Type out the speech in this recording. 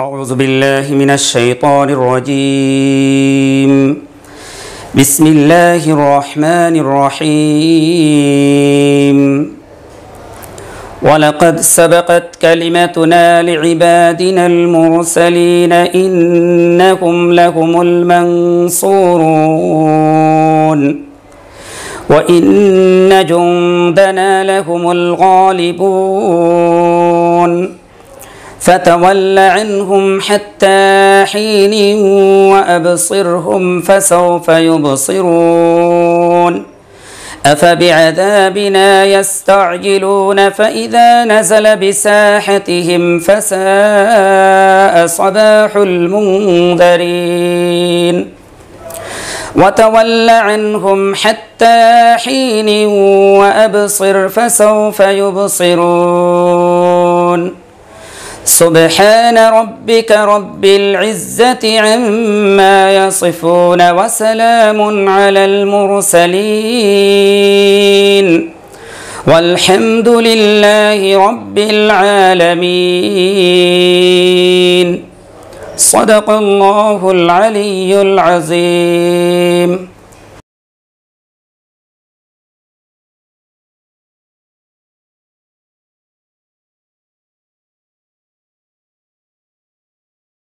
أعوذ بالله من الشيطان الرجيم بسم الله الرحمن الرحيم ولقد سبقت كلمتنا لعبادنا المرسلين إنهم لهم المنصورون وإن جندنا لهم الغالبون فتول عنهم حتى حين وأبصرهم فسوف يبصرون أفبعذابنا يستعجلون فإذا نزل بساحتهم فساء صباح المنذرين وتول عنهم حتى حين وأبصر فسوف يبصرون سبحان ربك رب العزة عما يصفون وسلام على المرسلين والحمد لله رب العالمين صدق الله العلي العظيم